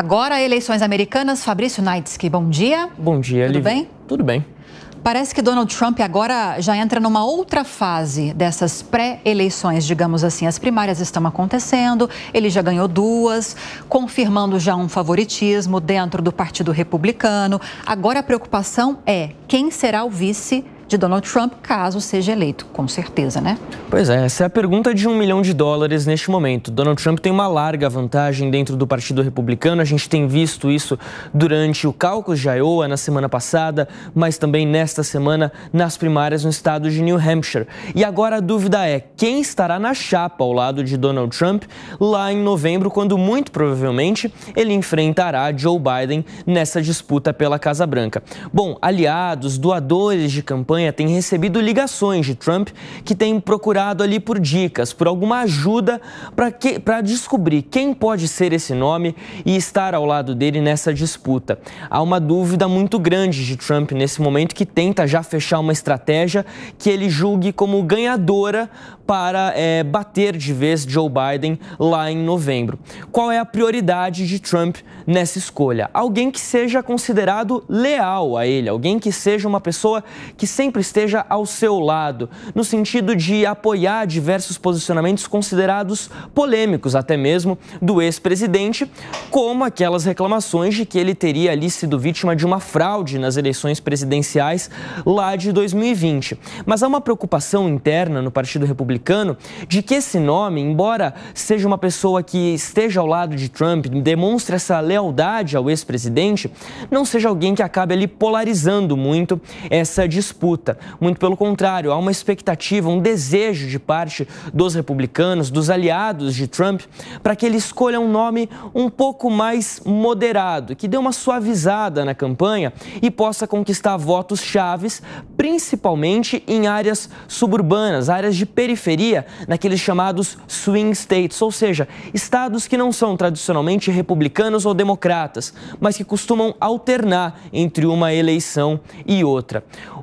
Agora, eleições americanas. Fabrício Naitsky, bom dia. Bom dia, Tudo Liv. bem? Tudo bem. Parece que Donald Trump agora já entra numa outra fase dessas pré-eleições, digamos assim. As primárias estão acontecendo, ele já ganhou duas, confirmando já um favoritismo dentro do Partido Republicano. Agora a preocupação é quem será o vice de Donald Trump caso seja eleito, com certeza, né? Pois é, essa é a pergunta de um milhão de dólares neste momento. Donald Trump tem uma larga vantagem dentro do Partido Republicano, a gente tem visto isso durante o cálculo de Iowa na semana passada, mas também nesta semana nas primárias no estado de New Hampshire. E agora a dúvida é quem estará na chapa ao lado de Donald Trump lá em novembro, quando muito provavelmente ele enfrentará Joe Biden nessa disputa pela Casa Branca. Bom, aliados, doadores de campanha campanha tem recebido ligações de Trump que tem procurado ali por dicas, por alguma ajuda para descobrir quem pode ser esse nome e estar ao lado dele nessa disputa. Há uma dúvida muito grande de Trump nesse momento que tenta já fechar uma estratégia que ele julgue como ganhadora para é, bater de vez Joe Biden lá em novembro. Qual é a prioridade de Trump nessa escolha? Alguém que seja considerado leal a ele, alguém que seja uma pessoa que sempre sempre esteja ao seu lado, no sentido de apoiar diversos posicionamentos considerados polêmicos, até mesmo do ex-presidente, como aquelas reclamações de que ele teria ali sido vítima de uma fraude nas eleições presidenciais lá de 2020. Mas há uma preocupação interna no Partido Republicano de que esse nome, embora seja uma pessoa que esteja ao lado de Trump, demonstre essa lealdade ao ex-presidente, não seja alguém que acabe ali polarizando muito essa disputa disputa. Muito pelo contrário, há uma expectativa, um desejo de parte dos republicanos, dos aliados de Trump, para que ele escolha um nome um pouco mais moderado, que dê uma suavizada na campanha e possa conquistar votos chaves, principalmente em áreas suburbanas, áreas de periferia, naqueles chamados swing states, ou seja, estados que não são tradicionalmente republicanos ou democratas, mas que costumam alternar entre uma eleição e outra.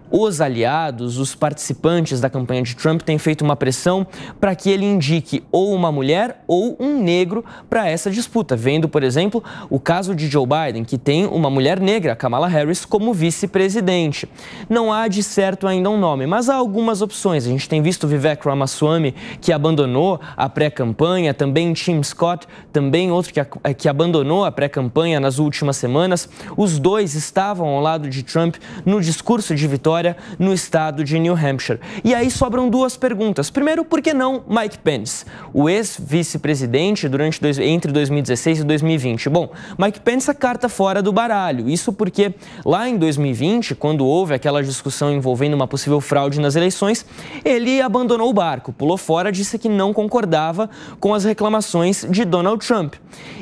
Os aliados, os participantes da campanha de Trump têm feito uma pressão para que ele indique ou uma mulher ou um negro para essa disputa, vendo, por exemplo, o caso de Joe Biden, que tem uma mulher negra, Kamala Harris, como vice-presidente. Não há de certo ainda um nome, mas há algumas opções. A gente tem visto Vivek Ramaswamy, que abandonou a pré-campanha, também Tim Scott, também outro que, eh, que abandonou a pré-campanha nas últimas semanas. Os dois estavam ao lado de Trump no discurso de vitória no estado de New Hampshire. E aí sobram duas perguntas. Primeiro, por que não Mike Pence, o ex-vice-presidente durante entre 2016 e 2020? Bom, Mike Pence a é carta fora do baralho. Isso porque lá em 2020, quando houve aquela discussão envolvendo uma possível fraude nas eleições, ele abandonou o barco, pulou fora, disse que não concordava com as reclamações de Donald Trump.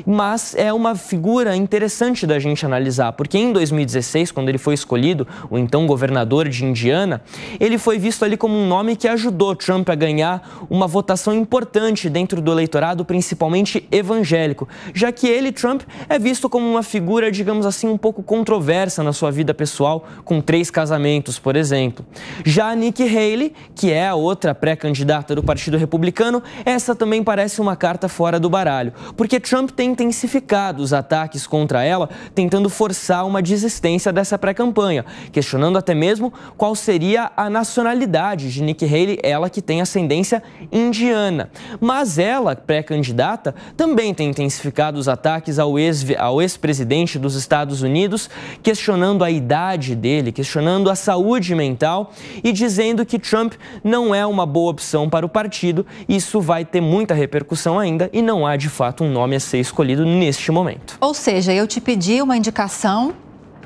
Mas é uma figura interessante da gente analisar, porque em 2016, quando ele foi escolhido, o então governador de indiana, ele foi visto ali como um nome que ajudou Trump a ganhar uma votação importante dentro do eleitorado, principalmente evangélico, já que ele, Trump, é visto como uma figura, digamos assim, um pouco controversa na sua vida pessoal, com três casamentos, por exemplo. Já Nikki Haley, que é a outra pré-candidata do Partido Republicano, essa também parece uma carta fora do baralho, porque Trump tem intensificado os ataques contra ela, tentando forçar uma desistência dessa pré-campanha, questionando até mesmo qual qual seria a nacionalidade de Nikki Haley, ela que tem ascendência indiana. Mas ela, pré-candidata, também tem intensificado os ataques ao ex-presidente ex dos Estados Unidos, questionando a idade dele, questionando a saúde mental e dizendo que Trump não é uma boa opção para o partido. Isso vai ter muita repercussão ainda e não há de fato um nome a ser escolhido neste momento. Ou seja, eu te pedi uma indicação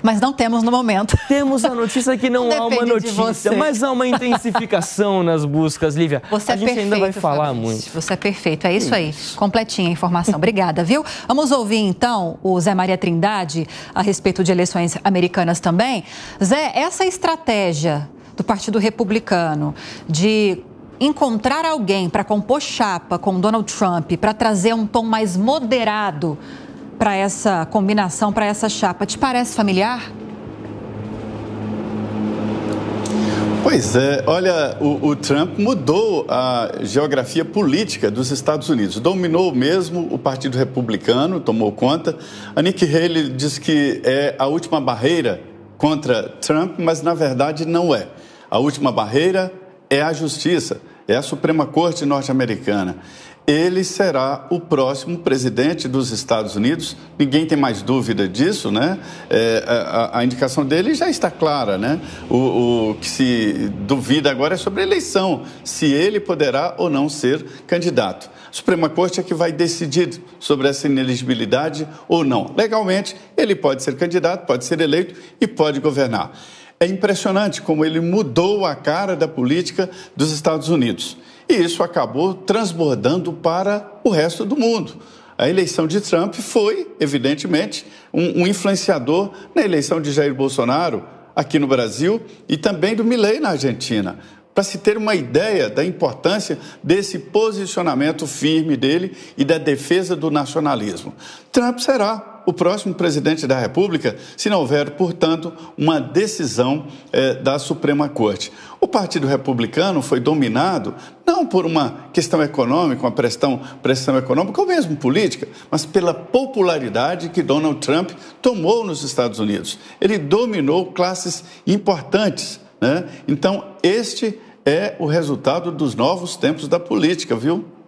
mas não temos no momento. Temos a notícia que não, não há uma notícia, mas há uma intensificação nas buscas, Lívia. Você a é gente perfeito, ainda vai falar Fabrício. muito. Você é perfeito, é isso aí. Completinha a informação. Obrigada, viu? Vamos ouvir então o Zé Maria Trindade a respeito de eleições americanas também. Zé, essa estratégia do Partido Republicano de encontrar alguém para compor chapa com Donald Trump, para trazer um tom mais moderado para essa combinação, para essa chapa. Te parece familiar? Pois é, olha, o, o, Trump mudou a geografia política dos Estados Unidos. Dominou mesmo o Partido Republicano, tomou conta. A Nick Haley diz que é a última barreira contra Trump, mas na verdade não é. A última barreira é a justiça, é a Suprema Corte norte-americana ele será o próximo presidente dos Estados Unidos. Ninguém tem mais dúvida disso, né? É, a, a, indicação dele já está clara, né? O, o, que se duvida agora é sobre a eleição, se ele poderá ou não ser candidato. A Suprema Corte é que vai decidir sobre essa ineligibilidade ou não. Legalmente, ele pode ser candidato, pode ser eleito e pode governar. É impressionante como ele mudou a cara da política dos Estados Unidos. E isso acabou transbordando para o resto do mundo. A eleição de Trump foi, evidentemente, um, um influenciador na eleição de Jair Bolsonaro aqui no Brasil e também do Milei na Argentina para se ter uma ideia da importância desse posicionamento firme dele e da defesa do nacionalismo. Trump será o próximo presidente da República, se não houver, portanto, uma decisão eh, da Suprema Corte. O Partido Republicano foi dominado não por uma questão econômica, uma pressão, pressão econômica ou mesmo política, mas pela popularidade que Donald Trump tomou nos Estados Unidos. Ele dominou classes importantes. Né? Então, este é o resultado dos novos tempos da política, viu?